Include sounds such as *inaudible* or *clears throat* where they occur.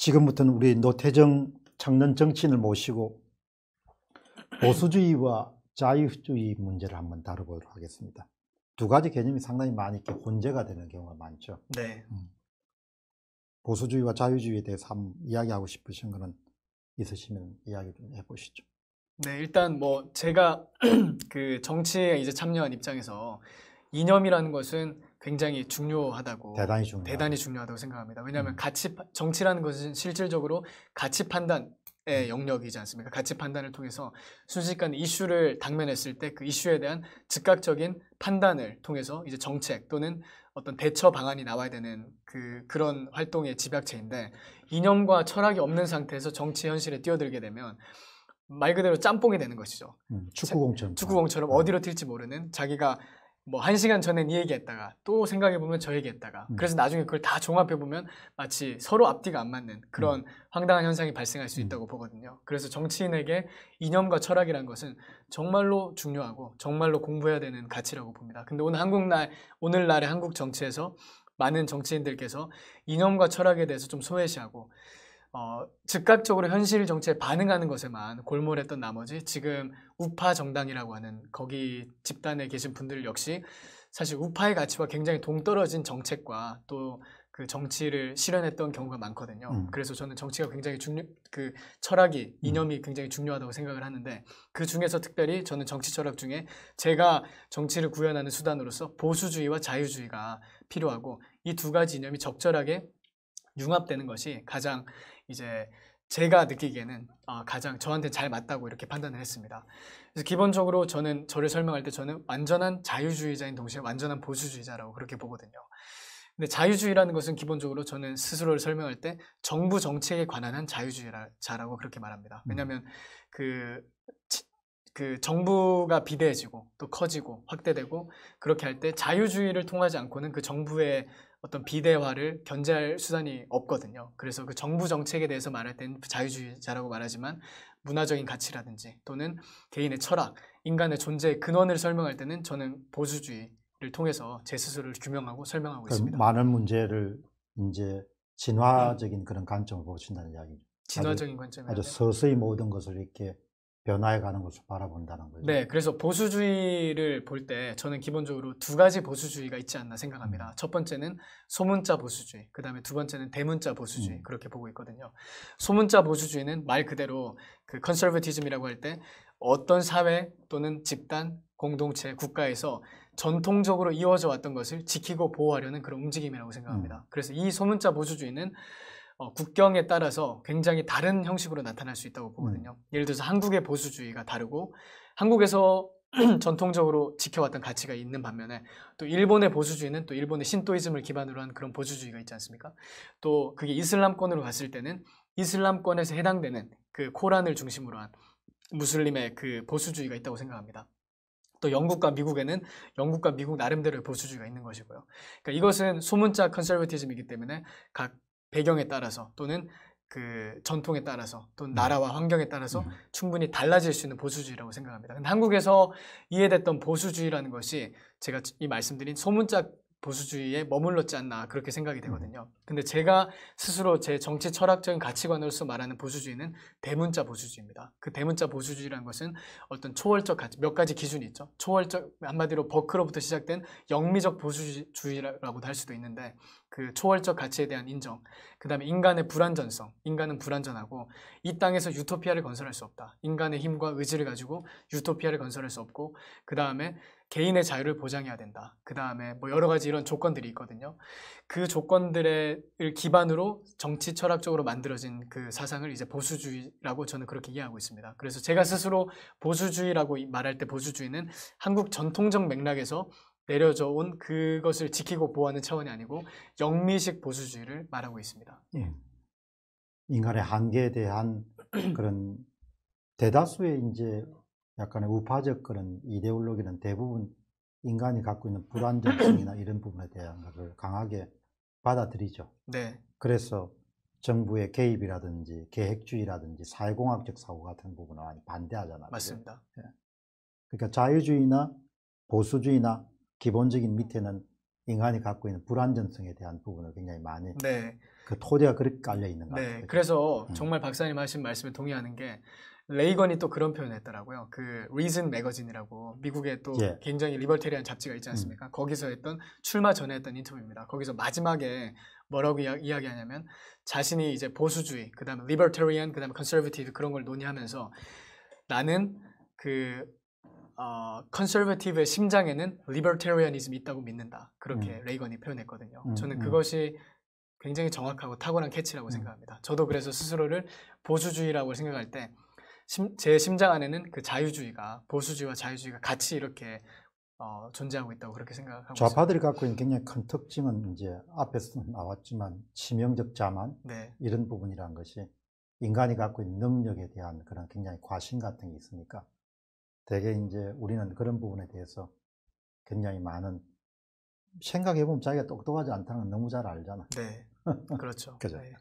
지금부터는 우리 노태정 청년 정치인을 모시고 보수주의와 자유주의 문제를 한번 다뤄보도록 하겠습니다. 두 가지 개념이 상당히 많이 이렇게 혼재가 되는 경우가 많죠. 네. 음. 보수주의와 자유주의에 대해서 한번 이야기하고 싶으신 것은 있으시면 이야기 좀 해보시죠. 네, 일단 뭐 제가 *clears throat* 그 정치에 이제 참여한 입장에서 이념이라는 것은 굉장히 중요하다고 대단히 중요 대단히 중요하다고 생각합니다. 왜냐하면 음. 가치 정치라는 것은 실질적으로 가치 판단 의 음. 영역이지 않습니까? 가치 판단을 통해서 순식간 이슈를 당면했을 때 그 이슈에 대한 즉각적인 판단을 통해서 이제 정책 또는 어떤 대처 방안이 나와야 되는 그 그런 활동의 집약체인데 이념과 철학이 없는 상태에서 정치 현실에 뛰어들게 되면 말 그대로 짬뽕이 되는 것이죠. 음, 축구공처럼. 축구공처럼 음. 어디로 튈지 모르는 자기가 뭐한 시간 전엔 이 얘기했다가 또 생각해 보면 저 얘기했다가 음. 그래서 나중에 그걸 다 종합해 보면 마치 서로 앞뒤가 안 맞는 그런 음. 황당한 현상이 발생할 수 음. 있다고 보거든요. 그래서 정치인에게 이념과 철학이란 것은 정말로 중요하고 정말로 공부해야 되는 가치라고 봅니다. 근데 오늘 한국날 오늘날의 한국 정치에서 많은 정치인들께서 이념과 철학에 대해서 좀 소외시하고 어, 즉각적으로 현실 정치에 반응하는 것에만 골몰했던 나머지 지금 우파 정당이라고 하는 거기 집단에 계신 분들 역시 사실 우파의 가치와 굉장히 동떨어진 정책과 또 그 정치를 실현했던 경우가 많거든요. 음. 그래서 저는 정치가 굉장히 중요, 그 철학이 음. 이념이 음. 굉장히 중요하다고 생각을 하는데 그 중에서 특별히 저는 정치 철학 중에 제가 정치를 구현하는 수단으로서 보수주의와 자유주의가 필요하고 이 두 가지 이념이 적절하게 융합되는 것이 가장 이제 제가 느끼기에는 아, 가장 저한테 잘 맞다고 이렇게 판단을 했습니다. 그래서 기본적으로 저는 저를 설명할 때 저는 완전한 자유주의자인 동시에 완전한 보수주의자라고 그렇게 보거든요. 근데 자유주의라는 것은 기본적으로 저는 스스로를 설명할 때 정부 정책에 관한 한 자유주의자라고 그렇게 말합니다. 음. 왜냐하면 그, 그 정부가 비대해지고 또 커지고 확대되고 그렇게 할 때 자유주의를 통하지 않고는 그 정부의 어떤 비대화를 견제할 수단이 없거든요. 그래서 그 정부 정책에 대해서 말할 땐 자유주의자라고 말하지만 문화적인 가치라든지 또는 개인의 철학, 인간의 존재의 근원을 설명할 때는 저는 보수주의를 통해서 제 스스로를 규명하고 설명하고 그 있습니다. 많은 문제를 이제 진화적인 네. 그런 관점을로 보신다는 이야기죠. 진화적인 관점이 아주 서서히 모든 것을 이렇게 변화해 가는 것을 바라본다는 거죠. 네, 그래서 보수주의를 볼 때 저는 기본적으로 두 가지 보수주의가 있지 않나 생각합니다. 음. 첫 번째는 소문자 보수주의, 그 다음에 두 번째는 대문자 보수주의 음. 그렇게 보고 있거든요. 소문자 보수주의는 말 그대로 그 컨설버티즘이라고 할 때 어떤 사회 또는 집단, 공동체, 국가에서 전통적으로 이어져 왔던 것을 지키고 보호하려는 그런 움직임이라고 생각합니다. 음. 그래서 이 소문자 보수주의는 어, 국경에 따라서 굉장히 다른 형식으로 나타날 수 있다고 보거든요. 음. 예를 들어서 한국의 보수주의가 다르고 한국에서 *clears throat* 전통적으로 지켜왔던 가치가 있는 반면에 또 일본의 보수주의는 또 일본의 신도이즘을 기반으로 한 그런 보수주의가 있지 않습니까? 또 그게 이슬람권으로 갔을 때는 이슬람권에서 해당되는 그 코란을 중심으로 한 무슬림의 그 보수주의가 있다고 생각합니다. 또 영국과 미국에는 영국과 미국 나름대로의 보수주의가 있는 것이고요. 그러니까 이것은 소문자 컨설버티즘이기 때문에 각 배경에 따라서 또는 그 전통에 따라서 또는 음. 나라와 환경에 따라서 음. 충분히 달라질 수 있는 보수주의라고 생각합니다. 근데 한국에서 이해됐던 보수주의라는 것이 제가 이 말씀드린 소문짝 보수주의에 머물렀지 않나 그렇게 생각이 되거든요. 음. 근데 제가 스스로 제 정치 철학적인 가치관으로서 말하는 보수주의는 대문자 보수주의입니다. 그 대문자 보수주의라는 것은 어떤 초월적 가치, 몇 가지 기준이 있죠. 초월적 한마디로 버크로부터 시작된 영미적 보수주의라고도 할 수도 있는데 그 초월적 가치에 대한 인정, 그 다음에 인간의 불완전성, 인간은 불완전하고 이 땅에서 유토피아를 건설할 수 없다. 인간의 힘과 의지를 가지고 유토피아를 건설할 수 없고 그 다음에 개인의 자유를 보장해야 된다. 그 다음에 뭐 여러 가지 이런 조건들이 있거든요. 그 조건들을 기반으로 정치 철학적으로 만들어진 그 사상을 이제 보수주의라고 저는 그렇게 이해하고 있습니다. 그래서 제가 스스로 보수주의라고 말할 때 보수주의는 한국 전통적 맥락에서 내려져 온 그것을 지키고 보호하는 차원이 아니고 영미식 보수주의를 말하고 있습니다. 예. 인간의 한계에 대한 *clears throat* 그런 대다수의 이제 약간의 우파적 그런 이데올로기는 대부분 인간이 갖고 있는 불안정성이나 이런 부분에 대한 것을 강하게 받아들이죠. 네. 그래서 정부의 개입이라든지 계획주의라든지 사회공학적 사고 같은 부분을 많이 반대하잖아요. 맞습니다. 네. 그러니까 자유주의나 보수주의나 기본적인 밑에는 인간이 갖고 있는 불안전성에 대한 부분을 굉장히 많이 네. 그 토대가 그렇게 깔려 있는 것 네. 같아요. 그래서 음. 정말 박사님 하신 말씀에 동의하는 게 레이건이 또 그런 표현을 했더라고요. 그 리즌 매거진이라고 미국의 또 예. 굉장히 리버테리한 잡지가 있지 음. 않습니까? 음. 거기서 했던 출마 전에 했던 인터뷰입니다. 거기서 마지막에 뭐라고 이야, 기하냐면 자신이 이제 보수주의, 그다음에 리버테리안, 그다음에 컨서버티브 그런 걸 논의하면서 나는 그 컨서버티브의 어, 심장에는 리버테리안이즘이 있다고 믿는다. 그렇게 음. 레이건이 표현했거든요. 음, 저는 음. 그것이 굉장히 정확하고 탁월한 캐치라고 음. 생각합니다. 저도 그래서 스스로를 보수주의라고 생각할 때 심, 제 심장 안에는 그 자유주의가 보수주의와 자유주의가 같이 이렇게 어, 존재하고 있다고 그렇게 생각하고 좌파들이 갖고 있는 굉장히 큰 특징은 이제 앞에서 나왔지만 치명적 자만 네. 이런 부분이라는 것이 인간이 갖고 있는 능력에 대한 그런 굉장히 과신 같은 게 있으니까 되게 이제 우리는 그런 부분에 대해서 굉장히 많은 생각해보면 자기가 똑똑하지 않다는 건 너무 잘 알잖아. 네. *laughs* 그렇죠. 그죠. 네.